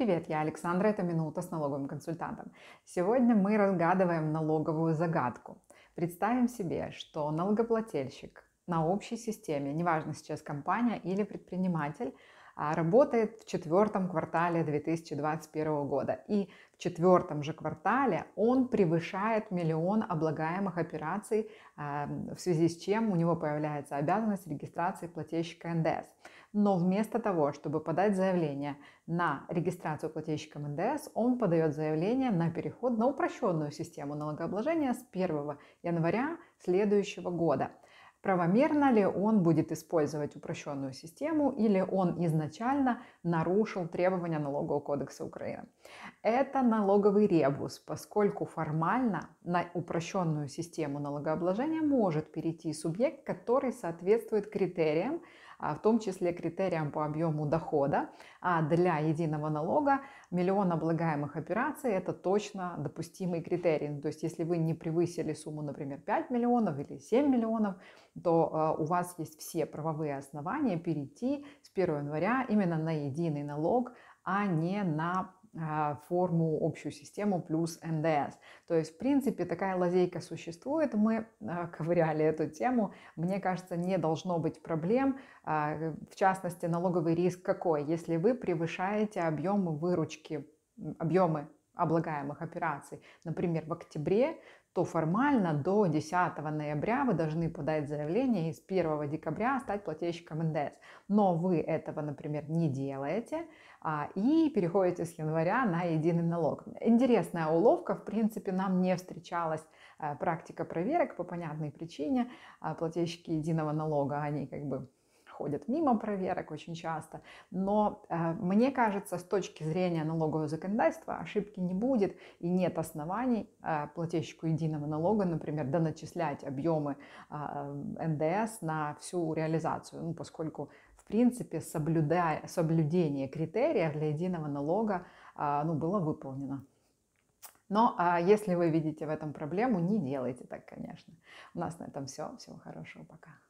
Привет, я Александра, это «Минута с налоговым консультантом». Сегодня мы разгадываем налоговую загадку. Представим себе, что налогоплательщик на общей системе, неважно сейчас компания или предприниматель, а, работает в четвертом квартале 2021 года. И в четвертом же квартале он превышает миллион облагаемых операций, а, в связи с чем у него появляется обязанность регистрации плательщика НДС. Но вместо того, чтобы подать заявление на регистрацию плательщика НДС, он подает заявление на переход на упрощенную систему налогообложения с 1 января следующего года. Правомерно ли он будет использовать упрощенную систему или он изначально нарушил требования налогового кодекса Украины? Это налоговый ребус, поскольку формально на упрощенную систему налогообложения может перейти субъект, который соответствует критериям, а, в том числе критериям по объему дохода. А для единого налога миллион облагаемых операций – это точно допустимый критерий. Ну, то есть если вы не превысили сумму, например, 5 миллионов или 7 миллионов, то а, у вас есть все правовые основания перейти с 1 января именно на единый налог, а не на а, форму, общую систему плюс НДС. То есть, в принципе, такая лазейка существует. Мы а, ковыряли эту тему. Мне кажется, не должно быть проблем. А, э, в частности, налоговый риск какой? Если вы превышаете объемы выручки, объемы облагаемых операций, например, в октябре, то формально до 10 ноября вы должны подать заявление и с 1 декабря стать плательщиком НДС. Но вы этого, например, не делаете а, и переходите с января на единый налог. Интересная уловка, в принципе, нам не встречалась а, практика проверок по понятной причине. А, плательщики единого налога, они как бы проходят мимо проверок очень часто. Но э, мне кажется, с точки зрения налогового законодательства ошибки не будет и нет оснований э, плательщику единого налога, например, доначислять объемы э, НДС на всю реализацию, ну, поскольку в принципе соблюдая, соблюдение критериев для единого налога э, ну, было выполнено. Но а если вы видите в этом проблему, не делайте так, конечно. У нас на этом все. Всего хорошего. Пока.